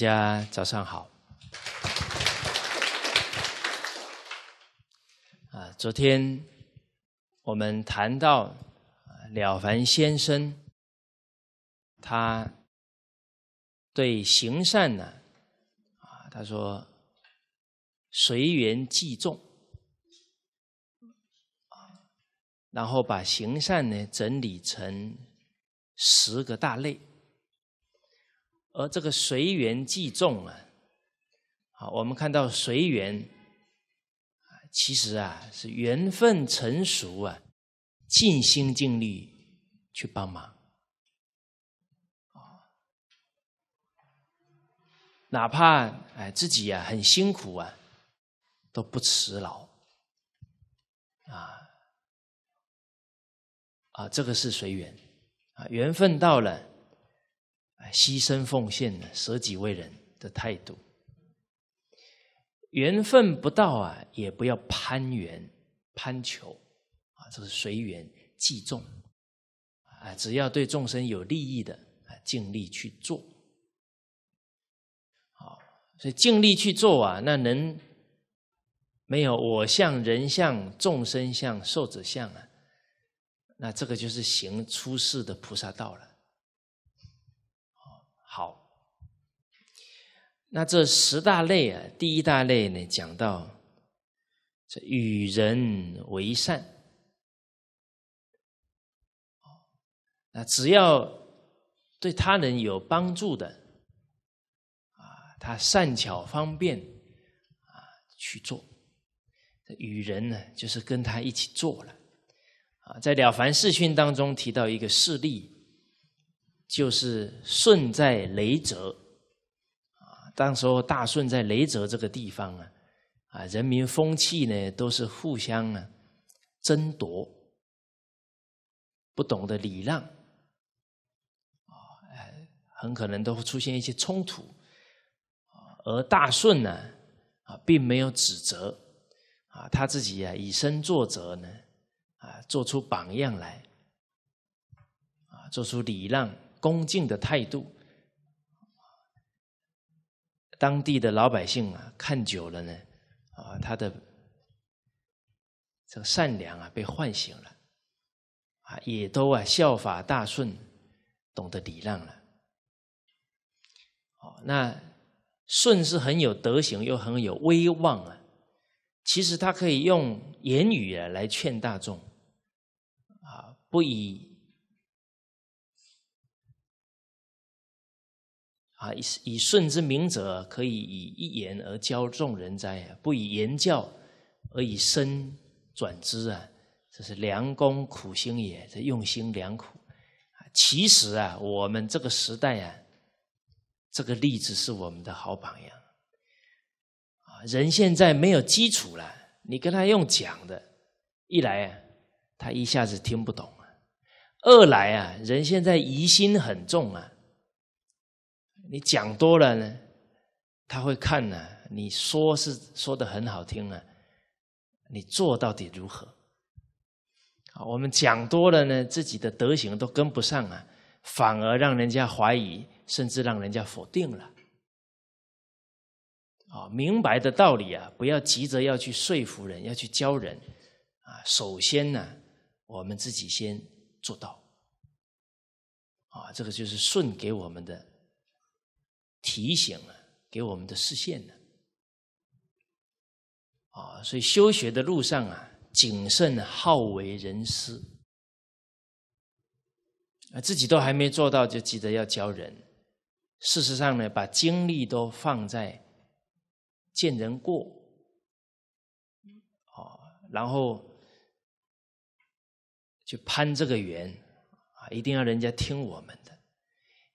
大家早上好。啊，昨天我们谈到了凡先生，他对行善呢，啊，他说随缘即众，然后把行善呢整理成十个大类。而这个随缘即众啊，好，我们看到随缘，其实啊是缘分成熟啊，尽心尽力去帮忙，哪怕哎自己啊很辛苦啊，都不辞劳，啊，啊，这个是随缘，啊，缘分到了。牺牲奉献的舍己为人的态度，缘分不到啊，也不要攀缘攀求啊，这是随缘即众啊，只要对众生有利益的，啊，尽力去做。好，所以尽力去做啊，那能没有我相人相众生相受者相啊，那这个就是行出世的菩萨道了。那这十大类啊，第一大类呢，讲到这与人为善。那只要对他人有帮助的，啊，他善巧方便，啊，去做这与人呢，就是跟他一起做了。啊，在了凡四训当中提到一个事例，就是顺在雷泽。当时候大顺在雷泽这个地方啊，啊，人民风气呢都是互相呢争夺，不懂得礼让，啊，很可能都会出现一些冲突，啊，而大顺呢，啊，并没有指责，啊，他自己啊以身作则呢，啊，做出榜样来，啊，做出礼让恭敬的态度。当地的老百姓啊，看久了呢，啊，他的这个善良啊，被唤醒了，啊，也都啊效法大舜，懂得礼让了。哦，那舜是很有德行又很有威望啊，其实他可以用言语啊来劝大众，啊，不以。啊！以以顺之明者，可以以一言而教众人哉？不以言教，而以身转之啊！这是良工苦心也，这用心良苦。其实啊，我们这个时代啊，这个例子是我们的好榜样啊。人现在没有基础了，你跟他用讲的，一来啊，他一下子听不懂啊；二来啊，人现在疑心很重啊。你讲多了呢，他会看呢。你说是说的很好听啊，你做到底如何？啊，我们讲多了呢，自己的德行都跟不上啊，反而让人家怀疑，甚至让人家否定了。啊，明白的道理啊，不要急着要去说服人，要去教人啊。首先呢，我们自己先做到。啊，这个就是舜给我们的。提醒了给我们的视线呢。啊，所以修学的路上啊，谨慎好为人师啊，自己都还没做到，就急着要教人。事实上呢，把精力都放在见人过啊，然后去攀这个缘啊，一定要人家听我们的。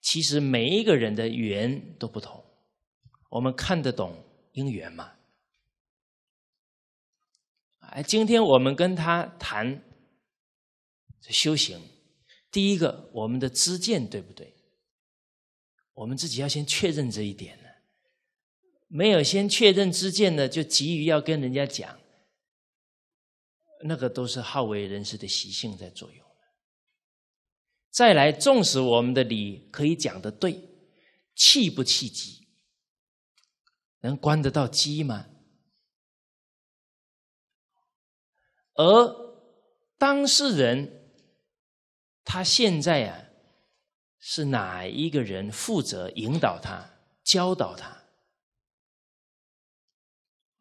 其实每一个人的缘都不同，我们看得懂因缘吗？哎，今天我们跟他谈修行，第一个我们的知见对不对？我们自己要先确认这一点呢。没有先确认知见呢，就急于要跟人家讲，那个都是好为人师的习性在作用。再来重视我们的理，可以讲得对，气不气机，能关得到机吗？而当事人，他现在啊，是哪一个人负责引导他、教导他？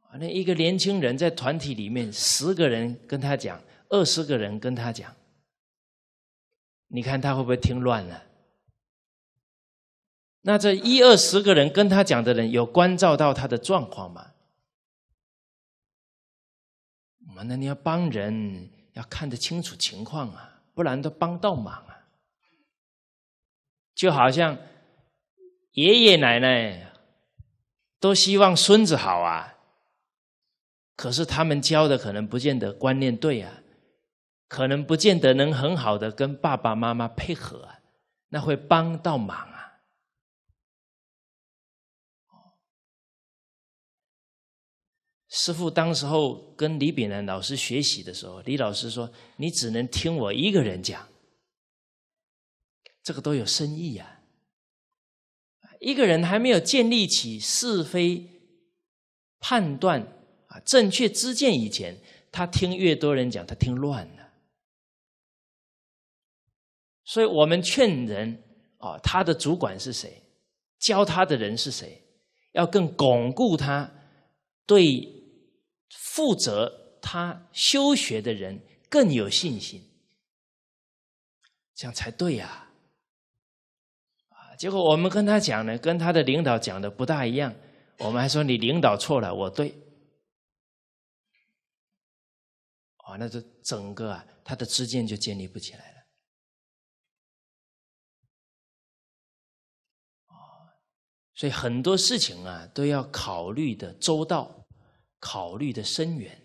啊，那一个年轻人在团体里面，十个人跟他讲，二十个人跟他讲。你看他会不会听乱了？那这一二十个人跟他讲的人，有关照到他的状况吗？们那你要帮人，要看得清楚情况啊，不然都帮倒忙啊。就好像爷爷奶奶都希望孙子好啊，可是他们教的可能不见得观念对啊。可能不见得能很好的跟爸爸妈妈配合啊，那会帮到忙啊。师傅当时候跟李炳南老师学习的时候，李老师说：“你只能听我一个人讲，这个都有深意呀。一个人还没有建立起是非判断啊、正确之见以前，他听越多人讲，他听乱了。”所以我们劝人，啊，他的主管是谁，教他的人是谁，要更巩固他对负责他修学的人更有信心，这样才对呀，啊！结果我们跟他讲呢，跟他的领导讲的不大一样，我们还说你领导错了，我对，啊，那就整个啊，他的之间就建立不起来了。所以很多事情啊，都要考虑的周到，考虑的深远。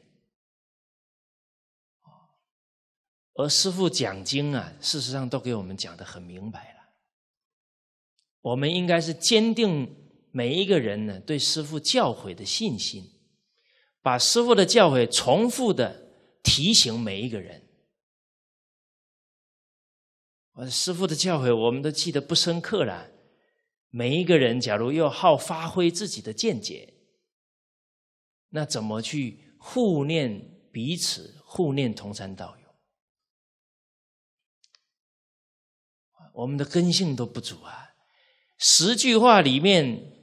而师父讲经啊，事实上都给我们讲的很明白了。我们应该是坚定每一个人呢对师父教诲的信心，把师父的教诲重复的提醒每一个人。我师父的教诲，我们都记得不深刻了。每一个人，假如又好发挥自己的见解，那怎么去互念彼此、互念同参道友？我们的根性都不足啊！十句话里面，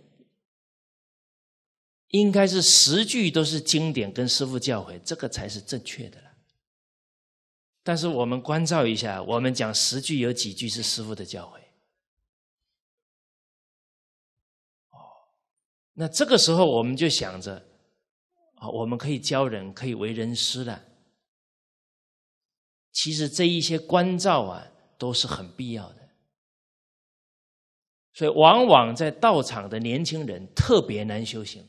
应该是十句都是经典跟师父教诲，这个才是正确的了。但是我们关照一下，我们讲十句有几句是师父的教诲？那这个时候，我们就想着，啊，我们可以教人，可以为人师的。其实这一些关照啊，都是很必要的。所以，往往在道场的年轻人特别难修行。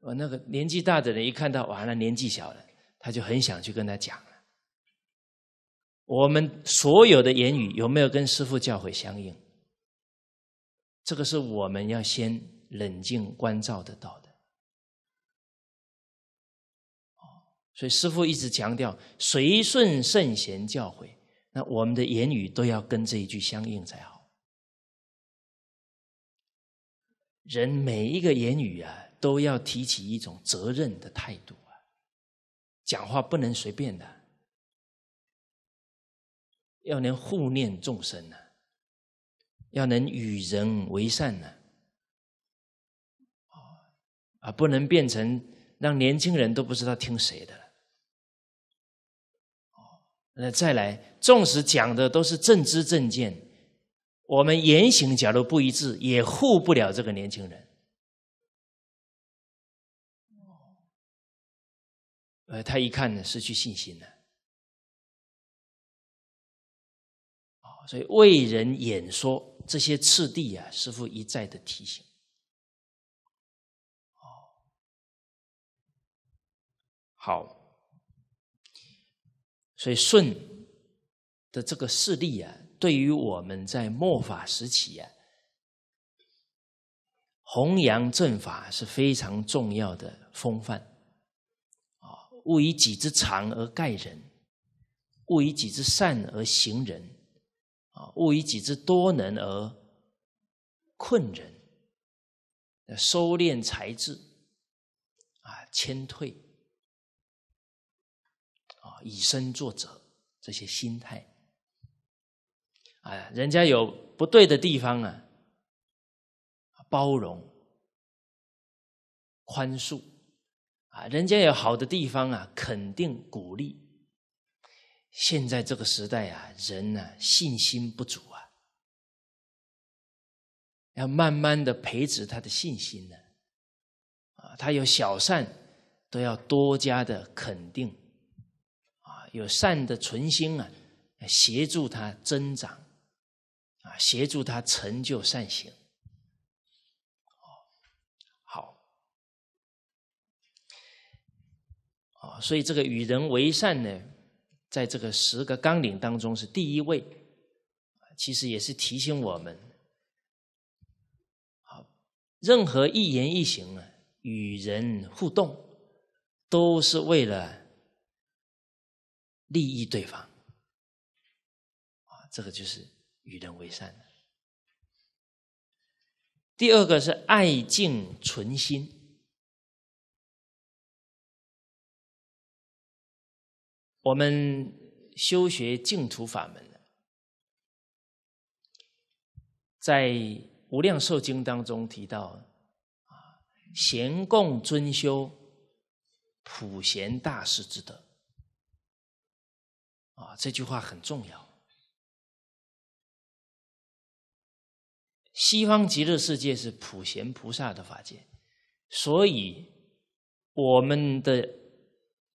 我那个年纪大的人一看到完了年纪小的，他就很想去跟他讲了。我们所有的言语有没有跟师父教诲相应？这个是我们要先冷静观照得到的，哦，所以师父一直强调随顺圣贤教诲，那我们的言语都要跟这一句相应才好。人每一个言语啊，都要提起一种责任的态度啊，讲话不能随便的，要能护念众生呢。要能与人为善呢，啊，不能变成让年轻人都不知道听谁的了。那再来，纵使讲的都是正知正见，我们言行假如不一致，也护不了这个年轻人。呃，他一看呢，失去信心了。所以为人演说。这些次第呀，师傅一再的提醒。哦，好，所以舜的这个事例啊，对于我们在末法时期啊，弘扬正法是非常重要的风范。啊，勿以己之长而盖人，勿以己之善而行人。啊，勿以己之多能而困人，收敛才智，啊，谦退，啊，以身作则，这些心态。哎，人家有不对的地方啊，包容、宽恕，啊，人家有好的地方啊，肯定、鼓励。现在这个时代啊，人呢信心不足啊，要慢慢的培植他的信心呢，啊，他有小善都要多加的肯定，啊，有善的存心啊，协助他增长，啊，协助他成就善行，好好，所以这个与人为善呢。在这个十个纲领当中是第一位，其实也是提醒我们，好，任何一言一行啊，与人互动，都是为了利益对方，啊，这个就是与人为善第二个是爱敬存心。我们修学净土法门，在《无量寿经》当中提到，“啊，贤共尊修普贤大师之德”，啊，这句话很重要。西方极乐世界是普贤菩萨的法界，所以我们的。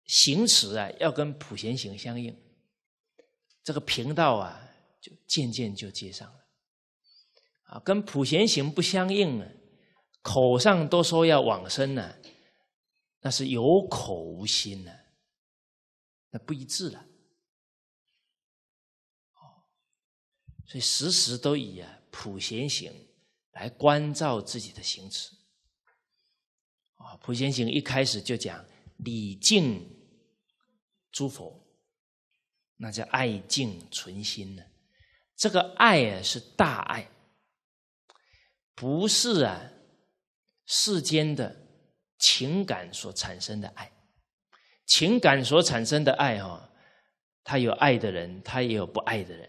行持啊，要跟普贤行相应，这个频道啊，就渐渐就接上了啊。跟普贤行不相应呢，口上都说要往生呢，那是有口无心呢，那不一致了。哦，所以时时都以啊普贤行来关照自己的行持啊。普贤行一开始就讲礼敬。诸佛，那叫爱敬存心呢。这个爱啊是大爱，不是啊世间的情感所产生的爱。情感所产生的爱哈，他有爱的人，他也有不爱的人，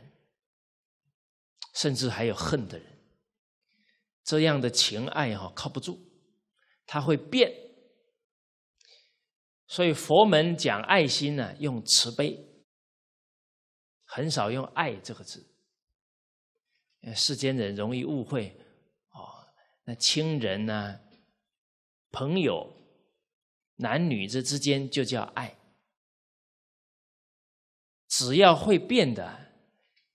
甚至还有恨的人。这样的情爱哈靠不住，他会变。所以佛门讲爱心呢，用慈悲，很少用“爱”这个字。世间人容易误会，哦，那亲人呢，朋友，男女这之间就叫爱。只要会变的，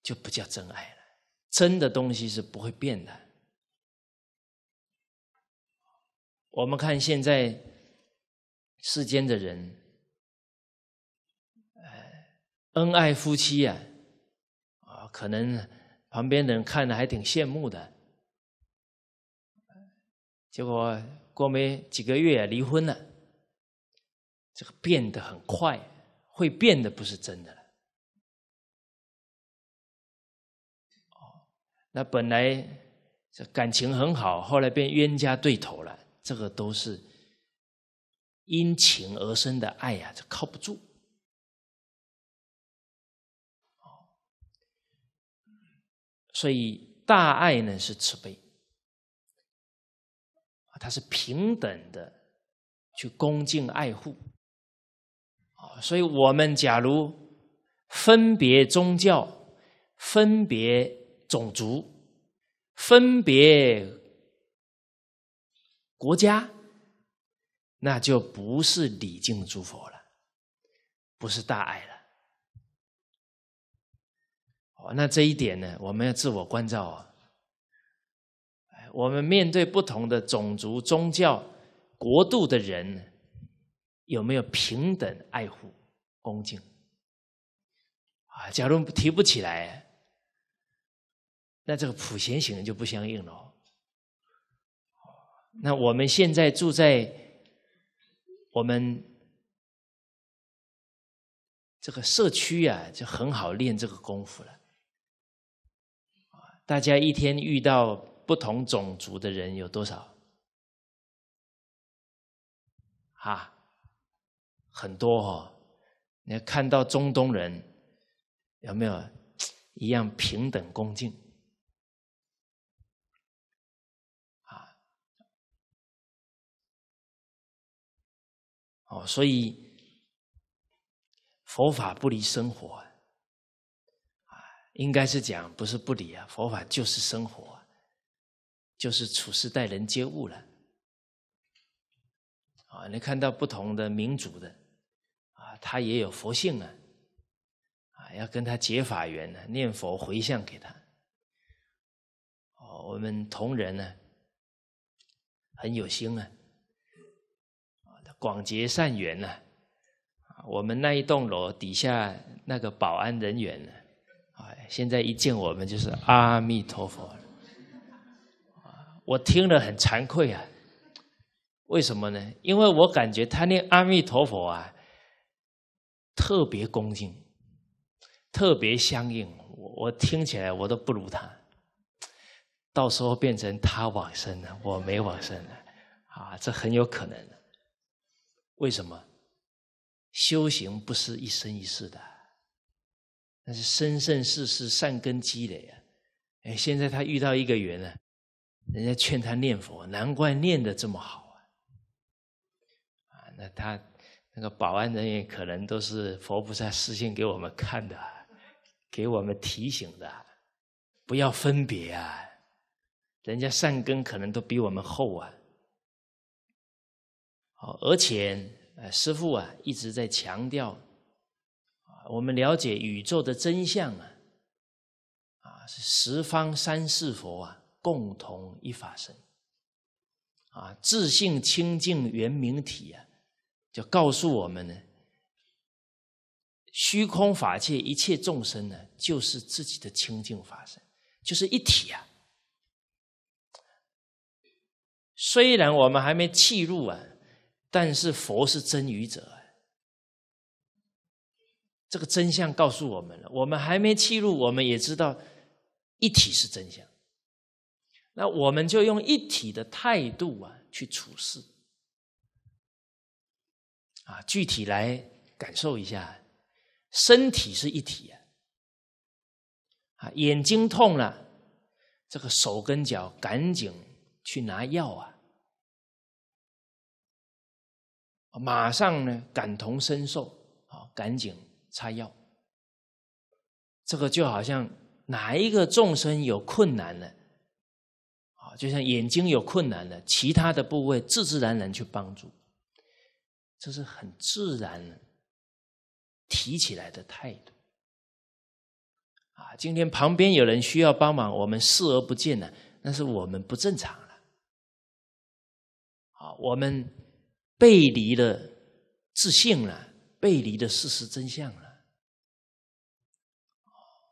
就不叫真爱了。真的东西是不会变的。我们看现在。世间的人，恩爱夫妻呀，啊，可能旁边的人看的还挺羡慕的。结果过没几个月离婚了，这个变得很快，会变的不是真的了。哦，那本来这感情很好，后来变冤家对头了，这个都是。因情而生的爱呀，就靠不住。所以大爱呢是慈悲它是平等的，去恭敬爱护。啊，所以我们假如分别宗教、分别种族、分别国家。那就不是礼敬诸佛了，不是大爱了。哦，那这一点呢，我们要自我关照啊。我们面对不同的种族、宗教、国度的人，有没有平等爱护、恭敬？啊，假如提不起来，那这个普贤行就不相应了。那我们现在住在。我们这个社区啊，就很好练这个功夫了。大家一天遇到不同种族的人有多少？啊，很多哦。你看到中东人有没有一样平等恭敬？哦，所以佛法不离生活啊，应该是讲不是不离啊，佛法就是生活，就是处事待人接物了。啊，你看到不同的民族的啊，他也有佛性啊，啊，要跟他结法缘呢，念佛回向给他。哦，我们同仁呢很有心啊。广结善缘呐，我们那一栋楼底下那个保安人员呢，哎，现在一见我们就是阿弥陀佛我听了很惭愧啊。为什么呢？因为我感觉他念阿弥陀佛啊，特别恭敬，特别相应，我我听起来我都不如他，到时候变成他往生了，我没往生了，啊，这很有可能。为什么修行不是一生一世的？那是生生世世善根积累啊！哎，现在他遇到一个缘呢，人家劝他念佛，难怪念的这么好啊！啊，那他那个保安人员可能都是佛菩萨示现给我们看的，给我们提醒的，不要分别啊！人家善根可能都比我们厚啊！而且，师父啊一直在强调，啊，我们了解宇宙的真相啊，啊，是十方三世佛啊，共同一法身，啊，自性清净圆明体啊，就告诉我们呢，虚空法界一切众生呢，就是自己的清净法身，就是一体啊。虽然我们还没契入啊。但是佛是真愚者，这个真相告诉我们了。我们还没切入，我们也知道一体是真相。那我们就用一体的态度啊去处事，啊，具体来感受一下，身体是一体啊，啊，眼睛痛了，这个手跟脚赶紧去拿药啊。马上呢，感同身受，啊，赶紧擦药。这个就好像哪一个众生有困难了，啊，就像眼睛有困难了，其他的部位自自然然去帮助，这是很自然提起来的态度。啊，今天旁边有人需要帮忙，我们视而不见呢，那是我们不正常了。啊，我们。背离了自信了，背离了事实真相了，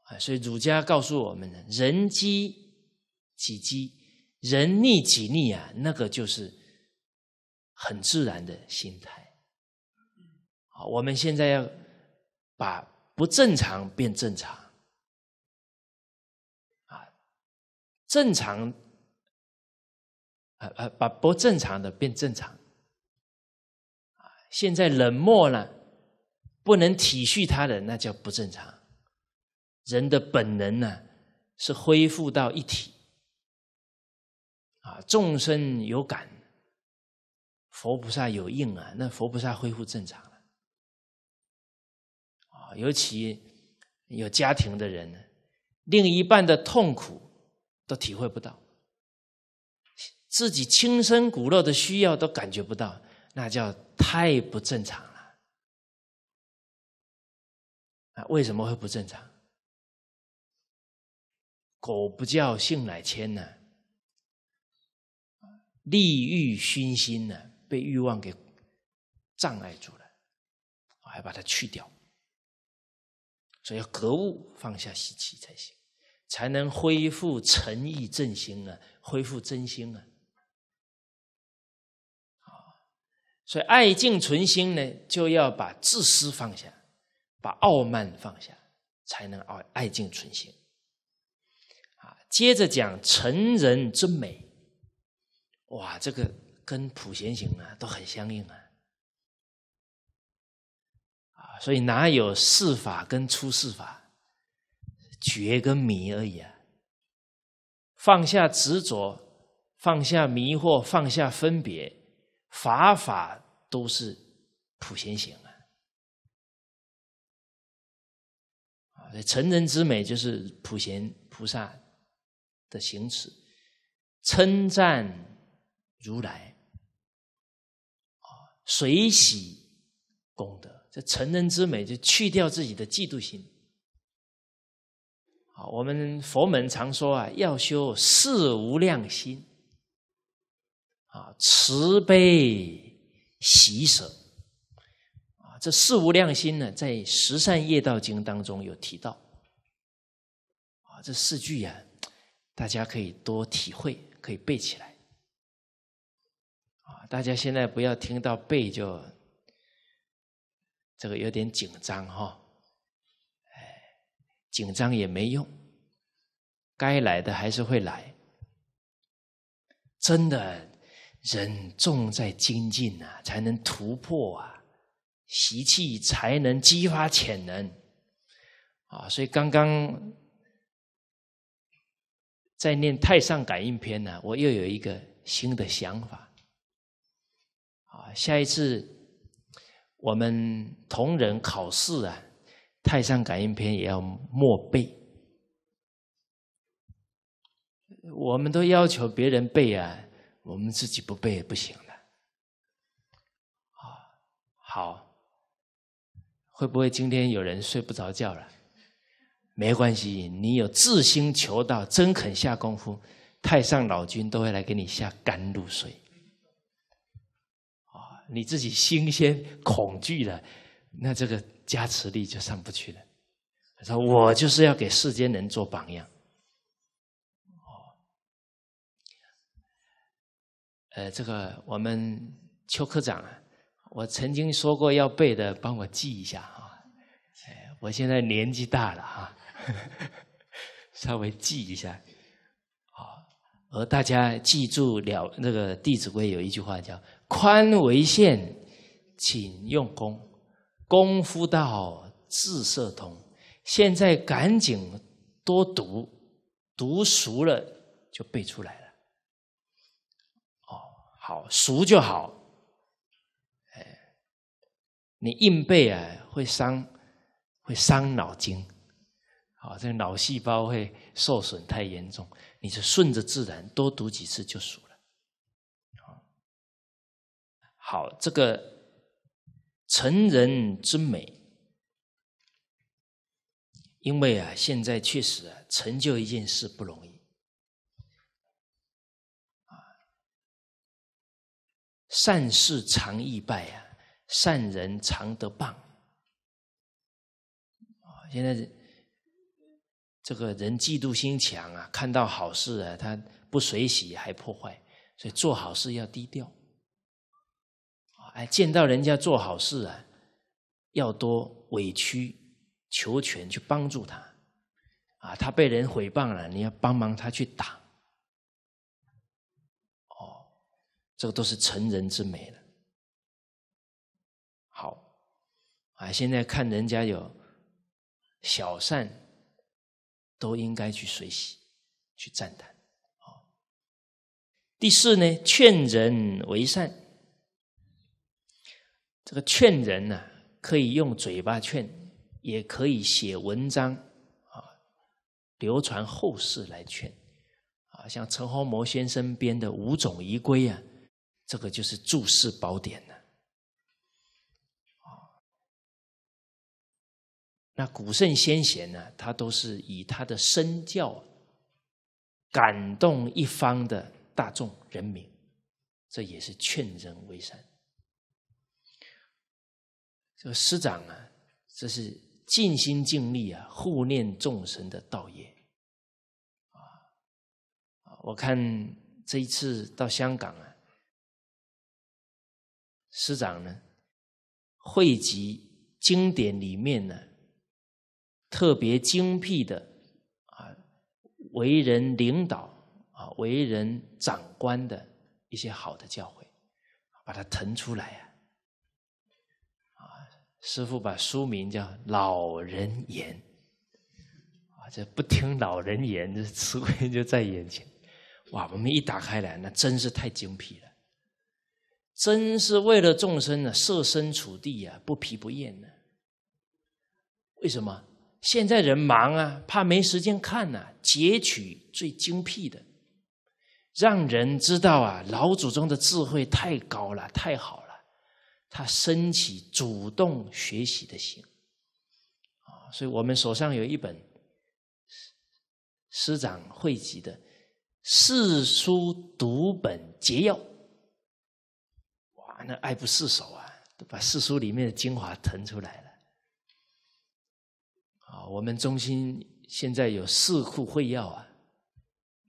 啊，所以儒家告诉我们：人机几机，人逆几逆啊，那个就是很自然的心态。好，我们现在要把不正常变正常，啊，正常，把不正常的变正常。现在冷漠了，不能体恤他人，那叫不正常。人的本能呢，是恢复到一体。啊，众生有感，佛菩萨有应啊，那佛菩萨恢复正常了。啊，尤其有家庭的人，另一半的痛苦都体会不到，自己亲生骨肉的需要都感觉不到。那叫太不正常了啊！为什么会不正常？狗不叫，性乃迁呢？利欲熏心呢？被欲望给障碍住了，我还把它去掉。所以要格物，放下习气才行，才能恢复诚意正心啊，恢复真心啊。所以，爱敬存心呢，就要把自私放下，把傲慢放下，才能爱爱敬存心。啊，接着讲成人之美。哇，这个跟普贤行啊都很相应啊。啊，所以哪有四法跟出世法，觉跟迷而已啊。放下执着，放下迷惑，放下分别。法法都是普贤行啊！啊，成人之美就是普贤菩萨的行持，称赞如来，啊，随喜功德。这成人之美，就去掉自己的嫉妒心。啊，我们佛门常说啊，要修事无量心。啊，慈悲喜舍，啊，这四无量心呢，在十善业道经当中有提到。啊，这四句呀，大家可以多体会，可以背起来。啊，大家现在不要听到背就，这个有点紧张哈，哎，紧张也没用，该来的还是会来，真的。人重在精进啊，才能突破啊，习气才能激发潜能啊！所以刚刚在念《太上感应篇》呢，我又有一个新的想法啊！下一次我们同仁考试啊，《太上感应篇》也要默背，我们都要求别人背啊。我们自己不背也不行了，啊，好，会不会今天有人睡不着觉了？没关系，你有自心求道，真肯下功夫，太上老君都会来给你下甘露水。啊，你自己心先恐惧了，那这个加持力就上不去了。他说：“我就是要给世间人做榜样。”呃，这个我们邱科长，我曾经说过要背的，帮我记一下啊。哎，我现在年纪大了哈，稍微记一下。好，而大家记住了那个《弟子规》有一句话叫“宽为限，请用功，功夫到，志色通”。现在赶紧多读，读熟了就背出来了。好，熟就好，哎，你硬背啊会伤，会伤脑筋，好，这个脑细胞会受损太严重。你是顺着自然，多读几次就熟了。好，这个成人之美，因为啊，现在确实啊，成就一件事不容易。善事常易败啊，善人常得谤。现在这个人嫉妒心强啊，看到好事啊，他不随喜还破坏，所以做好事要低调哎，见到人家做好事啊，要多委曲求全去帮助他啊。他被人诽谤了，你要帮忙他去打。这个都是成人之美了。好，啊，现在看人家有小善，都应该去随喜、去赞叹。啊，第四呢，劝人为善。这个劝人呢，可以用嘴巴劝，也可以写文章啊，流传后世来劝。啊，像陈洪谋先生编的《五种仪规》啊。这个就是注释宝典了。那古圣先贤呢，他都是以他的身教，感动一方的大众人民，这也是劝人为善。这个师长啊，这是尽心尽力啊护念众生的道业。啊，我看这一次到香港啊。师长呢，汇集经典里面呢，特别精辟的啊，为人领导啊，为人长官的一些好的教诲，把它腾出来啊。啊，师傅把书名叫《老人言》，啊，这不听老人言，这词汇就在眼前。哇，我们一打开来，那真是太精辟了。真是为了众生呢，设身处地呀，不疲不厌呢。为什么？现在人忙啊，怕没时间看呢，截取最精辟的，让人知道啊，老祖宗的智慧太高了，太好了。他升起主动学习的心啊，所以我们手上有一本师长汇集的《四书读本节要》。那爱不释手啊，都把四书里面的精华腾出来了。啊，我们中心现在有四库会要啊，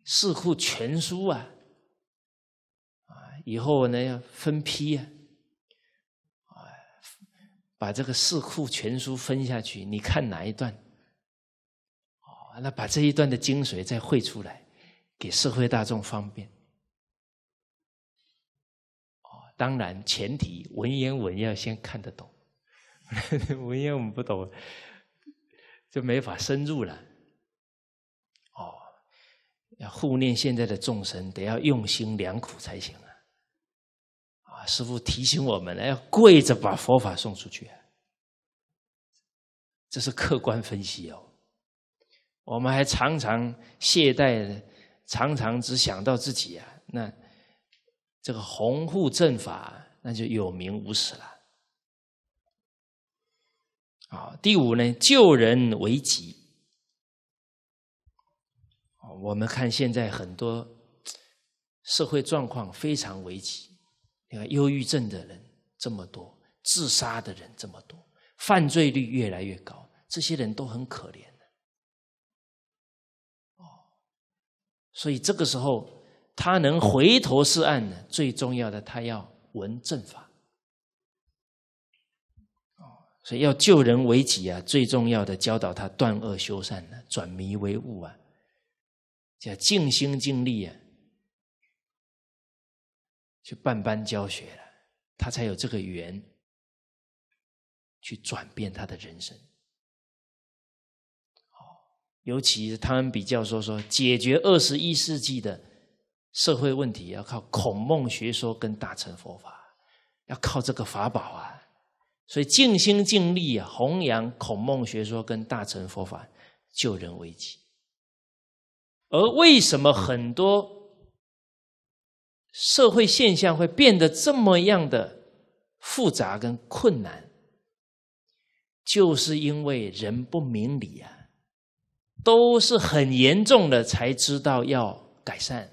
四库全书啊，啊，以后呢要分批啊，啊，把这个四库全书分下去，你看哪一段？哦，那把这一段的精髓再汇出来，给社会大众方便。当然，前提文言文要先看得懂，文言文不懂就没法深入了。哦，要护念现在的众生，得要用心良苦才行啊！啊，师父提醒我们了，要跪着把佛法送出去，这是客观分析哦。我们还常常懈怠，常常只想到自己啊，那。这个洪护正法，那就有名无实了。啊，第五呢，救人为急。我们看现在很多社会状况非常危急，你看，忧郁症的人这么多，自杀的人这么多，犯罪率越来越高，这些人都很可怜的。哦，所以这个时候。他能回头是岸呢？最重要的，他要闻正法。哦，所以要救人为己啊，最重要的教导他断恶修善呢，转迷为悟啊，叫尽心尽力啊，去半班教学了，他才有这个缘，去转变他的人生。哦，尤其是他们比较说说，解决二十一世纪的。社会问题要靠孔孟学说跟大乘佛法，要靠这个法宝啊！所以尽心尽力啊，弘扬孔孟学说跟大乘佛法，救人危急。而为什么很多社会现象会变得这么样的复杂跟困难，就是因为人不明理啊，都是很严重的才知道要改善。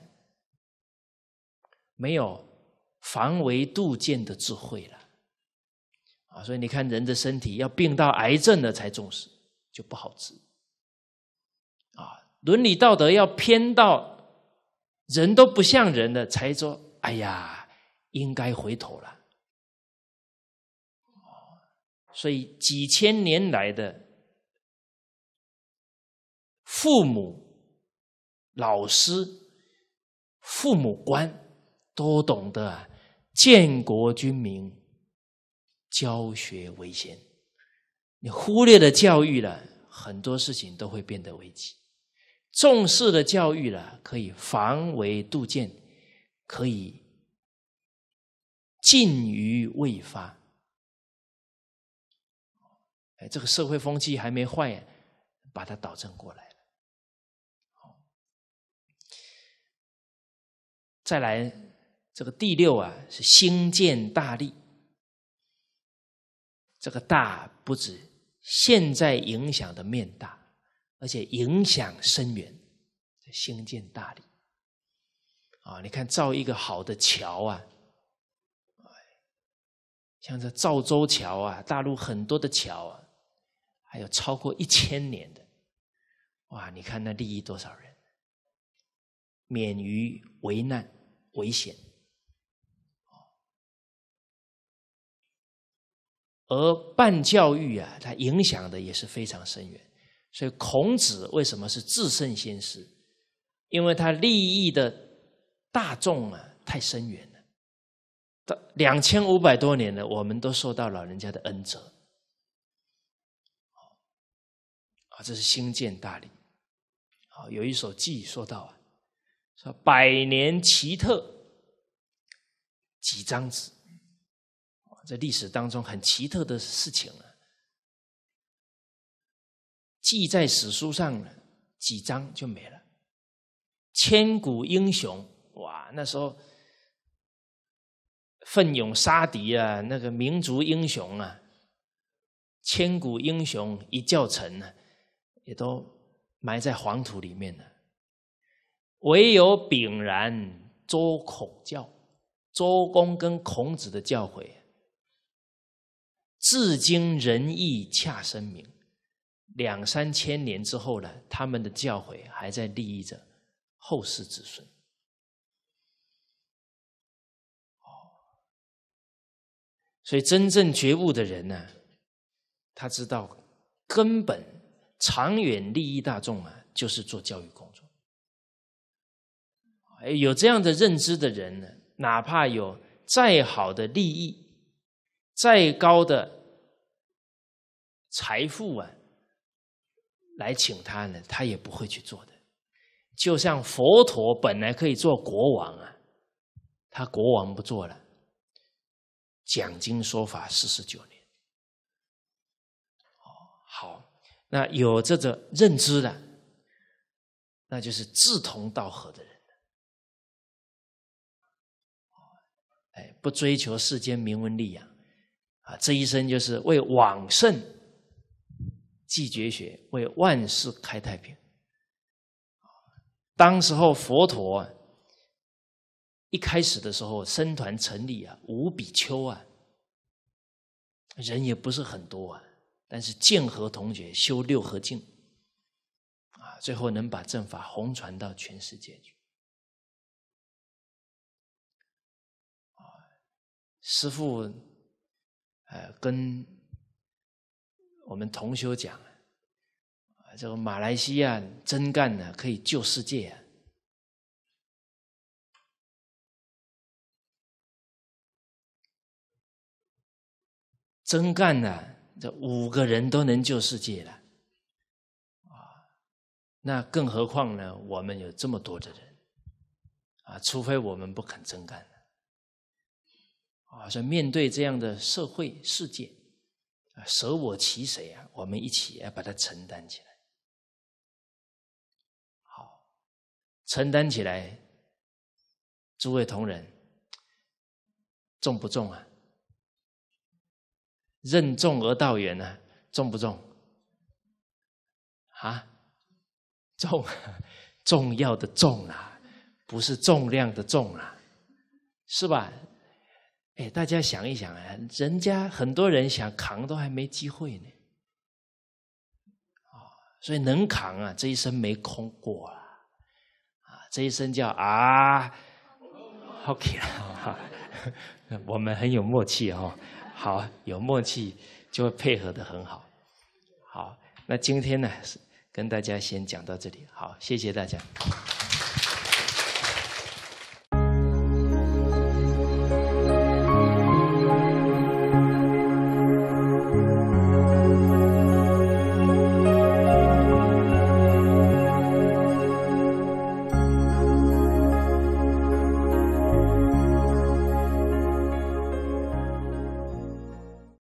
没有防微杜渐的智慧了啊！所以你看，人的身体要病到癌症了才重视，就不好治啊。伦理道德要偏到人都不像人了，才说“哎呀，应该回头了”。所以几千年来的父母、老师、父母官。都懂得，啊，建国军民，教学为先。你忽略了教育了，很多事情都会变得危机；重视了教育了，可以防微杜渐，可以禁于未发。哎，这个社会风气还没坏，把它导正过来了。再来。这个第六啊是兴建大利，这个大不止现在影响的面大，而且影响深远。兴建大利啊，你看造一个好的桥啊，像这赵州桥啊，大陆很多的桥啊，还有超过一千年的，哇！你看那利益多少人，免于危难危险。而办教育啊，它影响的也是非常深远，所以孔子为什么是至圣先师？因为他利益的大众啊太深远了，两两千五百多年了，我们都受到老人家的恩泽。啊，这是兴建大礼，好有一首记说到啊，说百年奇特几张纸。在历史当中很奇特的事情了，记在史书上了几章就没了。千古英雄，哇，那时候奋勇杀敌啊，那个民族英雄啊，千古英雄一叫成呢，也都埋在黄土里面了。唯有炳然周孔教，周公跟孔子的教诲。至今仁义恰声明，两三千年之后呢，他们的教诲还在利益着后世子孙。哦，所以真正觉悟的人呢，他知道根本长远利益大众啊，就是做教育工作。哎，有这样的认知的人呢，哪怕有再好的利益。再高的财富啊，来请他呢，他也不会去做的。就像佛陀本来可以做国王啊，他国王不做了，讲经说法四十九年。哦，好，那有这个认知的，那就是志同道合的人。哎，不追求世间名闻利养。啊，这一生就是为往圣继绝学，为万世开太平。当时候佛陀一开始的时候，僧团成立啊，五比丘啊，人也不是很多啊，但是剑河同学修六合敬，啊，最后能把正法弘传到全世界去。师父。呃，跟我们同学讲，啊，这个马来西亚真干呢，可以救世界。真干呢，这五个人都能救世界了，啊，那更何况呢？我们有这么多的人，啊，除非我们不肯真干。啊，所以面对这样的社会世界，啊，舍我其谁啊！我们一起要把它承担起来。好，承担起来，诸位同仁，重不重啊？任重而道远啊，重不重？啊，重，重要的重啊，不是重量的重啊，是吧？大家想一想啊，人家很多人想扛都还没机会呢，啊，所以能扛啊，这一生没空过啊，这一生叫啊，OK，我们很有默契哦，好，有默契就会配合的很好，好，那今天呢，跟大家先讲到这里，好，谢谢大家。